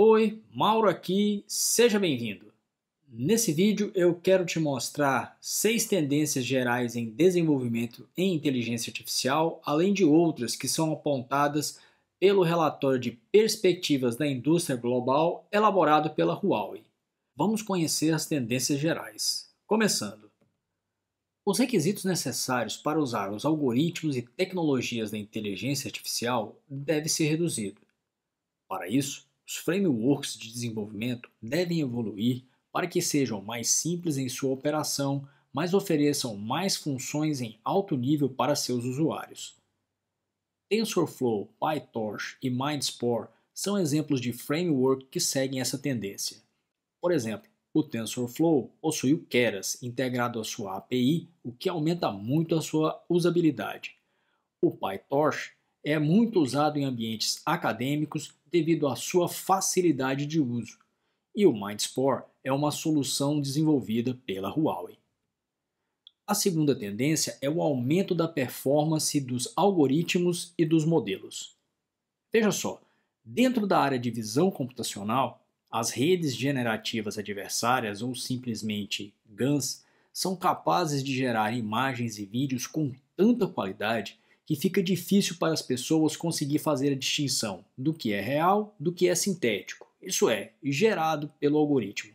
Oi, Mauro aqui, seja bem-vindo. Nesse vídeo eu quero te mostrar seis tendências gerais em desenvolvimento em inteligência artificial, além de outras que são apontadas pelo relatório de perspectivas da indústria global elaborado pela Huawei. Vamos conhecer as tendências gerais. Começando. Os requisitos necessários para usar os algoritmos e tecnologias da inteligência artificial deve ser reduzido. Para isso, os frameworks de desenvolvimento devem evoluir para que sejam mais simples em sua operação, mas ofereçam mais funções em alto nível para seus usuários. TensorFlow, PyTorch e MindSpore são exemplos de framework que seguem essa tendência. Por exemplo, o TensorFlow possui o Keras integrado à sua API, o que aumenta muito a sua usabilidade. O PyTorch é muito usado em ambientes acadêmicos devido à sua facilidade de uso, e o MindSpore é uma solução desenvolvida pela Huawei. A segunda tendência é o aumento da performance dos algoritmos e dos modelos. Veja só, dentro da área de visão computacional, as redes generativas adversárias, ou simplesmente GANs, são capazes de gerar imagens e vídeos com tanta qualidade que fica difícil para as pessoas conseguir fazer a distinção do que é real do que é sintético, isso é, gerado pelo algoritmo.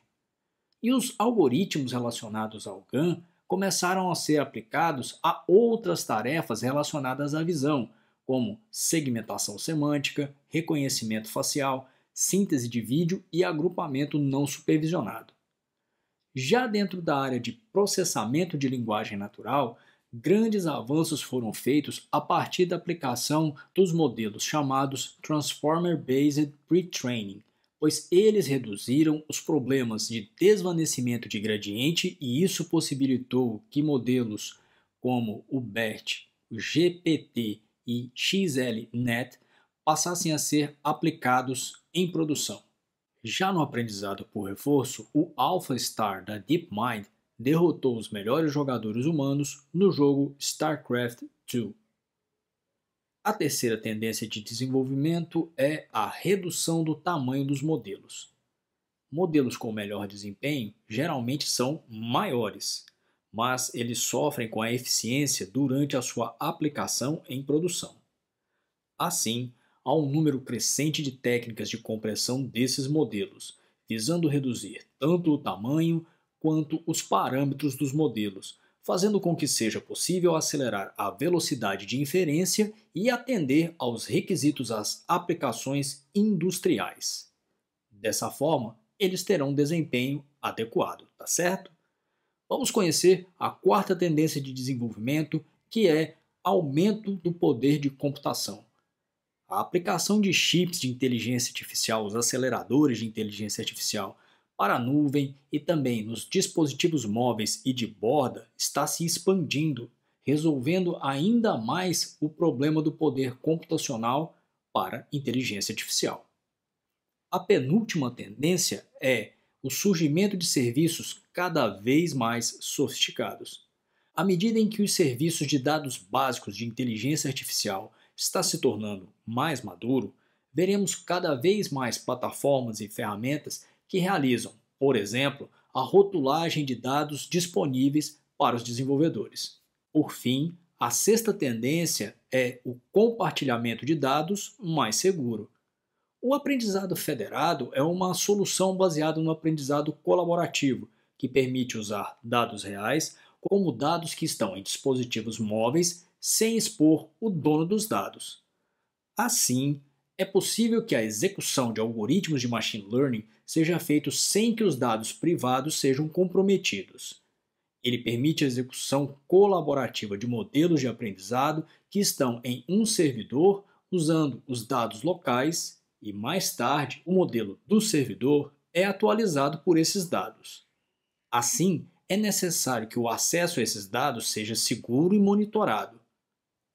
E os algoritmos relacionados ao GAN começaram a ser aplicados a outras tarefas relacionadas à visão, como segmentação semântica, reconhecimento facial, síntese de vídeo e agrupamento não supervisionado. Já dentro da área de processamento de linguagem natural, grandes avanços foram feitos a partir da aplicação dos modelos chamados Transformer Based Pre-Training, pois eles reduziram os problemas de desvanecimento de gradiente e isso possibilitou que modelos como o BERT, o GPT e XLNet passassem a ser aplicados em produção. Já no aprendizado por reforço, o AlphaStar da DeepMind derrotou os melhores jogadores humanos no jogo StarCraft II. A terceira tendência de desenvolvimento é a redução do tamanho dos modelos. Modelos com melhor desempenho geralmente são maiores, mas eles sofrem com a eficiência durante a sua aplicação em produção. Assim, há um número crescente de técnicas de compressão desses modelos, visando reduzir tanto o tamanho quanto os parâmetros dos modelos, fazendo com que seja possível acelerar a velocidade de inferência e atender aos requisitos às aplicações industriais. Dessa forma, eles terão desempenho adequado, tá certo? Vamos conhecer a quarta tendência de desenvolvimento, que é aumento do poder de computação. A aplicação de chips de inteligência artificial, os aceleradores de inteligência artificial, para a nuvem e também nos dispositivos móveis e de borda está se expandindo, resolvendo ainda mais o problema do poder computacional para inteligência artificial. A penúltima tendência é o surgimento de serviços cada vez mais sofisticados. À medida em que os serviços de dados básicos de inteligência artificial está se tornando mais maduro, veremos cada vez mais plataformas e ferramentas que realizam, por exemplo, a rotulagem de dados disponíveis para os desenvolvedores. Por fim, a sexta tendência é o compartilhamento de dados mais seguro. O aprendizado federado é uma solução baseada no aprendizado colaborativo, que permite usar dados reais como dados que estão em dispositivos móveis sem expor o dono dos dados. Assim, é possível que a execução de algoritmos de machine learning seja feita sem que os dados privados sejam comprometidos. Ele permite a execução colaborativa de modelos de aprendizado que estão em um servidor usando os dados locais e, mais tarde, o modelo do servidor é atualizado por esses dados. Assim, é necessário que o acesso a esses dados seja seguro e monitorado.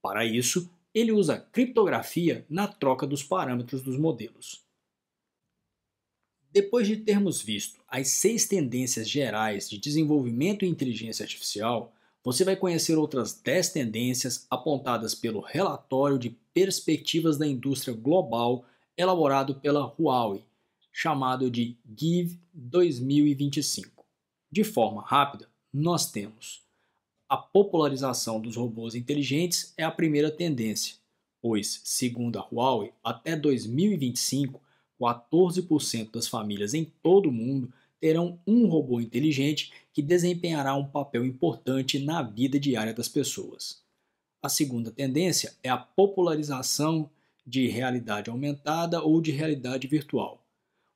Para isso, ele usa criptografia na troca dos parâmetros dos modelos. Depois de termos visto as seis tendências gerais de desenvolvimento em inteligência artificial, você vai conhecer outras dez tendências apontadas pelo relatório de perspectivas da indústria global elaborado pela Huawei, chamado de Give 2025. De forma rápida, nós temos a popularização dos robôs inteligentes é a primeira tendência, pois, segundo a Huawei, até 2025, 14% das famílias em todo o mundo terão um robô inteligente que desempenhará um papel importante na vida diária das pessoas. A segunda tendência é a popularização de realidade aumentada ou de realidade virtual.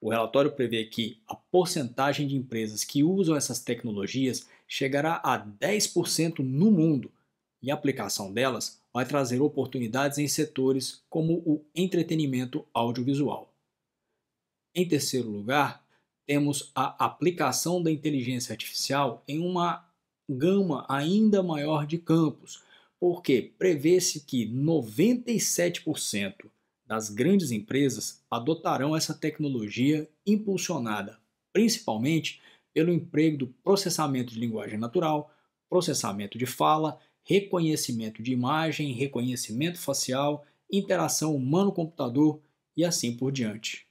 O relatório prevê que a porcentagem de empresas que usam essas tecnologias chegará a 10% no mundo e a aplicação delas vai trazer oportunidades em setores como o entretenimento audiovisual. Em terceiro lugar, temos a aplicação da inteligência artificial em uma gama ainda maior de campos, porque prevê-se que 97% das grandes empresas adotarão essa tecnologia impulsionada principalmente pelo emprego do processamento de linguagem natural, processamento de fala, reconhecimento de imagem, reconhecimento facial, interação humano-computador e assim por diante.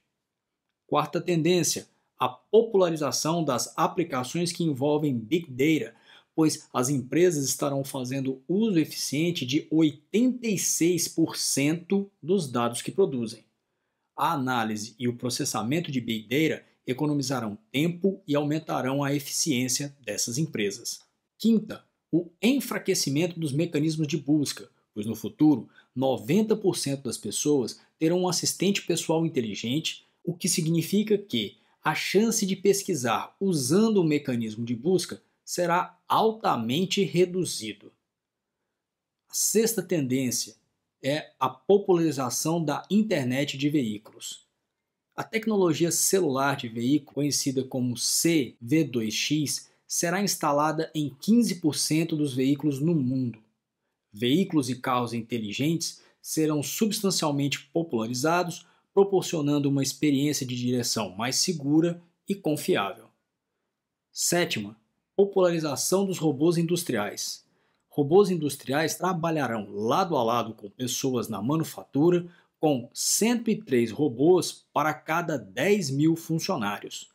Quarta tendência, a popularização das aplicações que envolvem Big Data, pois as empresas estarão fazendo uso eficiente de 86% dos dados que produzem. A análise e o processamento de Big Data economizarão tempo e aumentarão a eficiência dessas empresas. Quinta, o enfraquecimento dos mecanismos de busca, pois no futuro 90% das pessoas terão um assistente pessoal inteligente, o que significa que a chance de pesquisar usando o mecanismo de busca será altamente reduzido. A sexta tendência é a popularização da internet de veículos. A tecnologia celular de veículo, conhecida como CV2X, será instalada em 15% dos veículos no mundo. Veículos e carros inteligentes serão substancialmente popularizados, proporcionando uma experiência de direção mais segura e confiável. Sétima, popularização dos robôs industriais. Robôs industriais trabalharão lado a lado com pessoas na manufatura, com 103 robôs para cada 10 mil funcionários.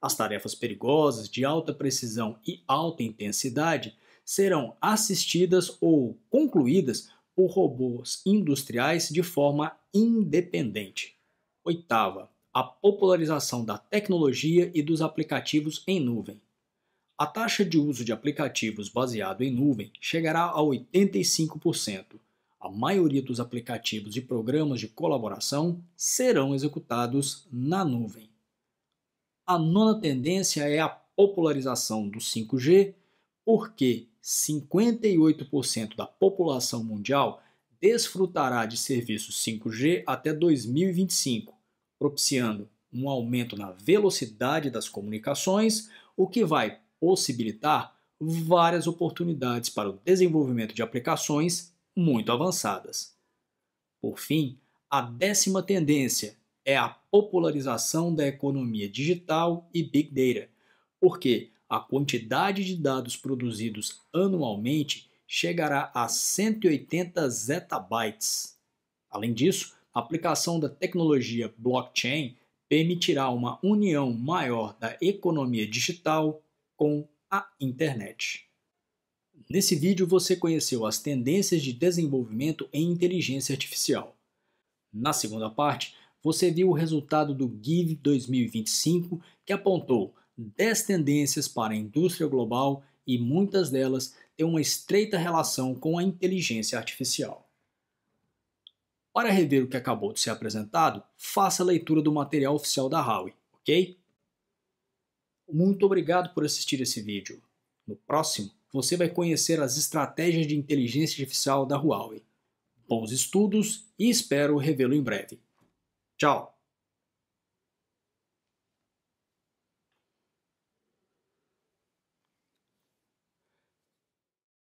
As tarefas perigosas, de alta precisão e alta intensidade, serão assistidas ou concluídas por robôs industriais de forma independente. Oitava, a popularização da tecnologia e dos aplicativos em nuvem a taxa de uso de aplicativos baseado em nuvem chegará a 85%. A maioria dos aplicativos e programas de colaboração serão executados na nuvem. A nona tendência é a popularização do 5G, porque 58% da população mundial desfrutará de serviços 5G até 2025, propiciando um aumento na velocidade das comunicações, o que vai possibilitar várias oportunidades para o desenvolvimento de aplicações muito avançadas. Por fim, a décima tendência é a popularização da economia digital e Big Data, porque a quantidade de dados produzidos anualmente chegará a 180 zettabytes. Além disso, a aplicação da tecnologia blockchain permitirá uma união maior da economia digital com a internet. Nesse vídeo você conheceu as tendências de desenvolvimento em inteligência artificial. Na segunda parte, você viu o resultado do GIVE 2025, que apontou 10 tendências para a indústria global e muitas delas têm uma estreita relação com a inteligência artificial. Para rever o que acabou de ser apresentado, faça a leitura do material oficial da Huawei, ok? Muito obrigado por assistir esse vídeo. No próximo, você vai conhecer as estratégias de inteligência artificial da Huawei. Bons estudos e espero revê-lo em breve. Tchau!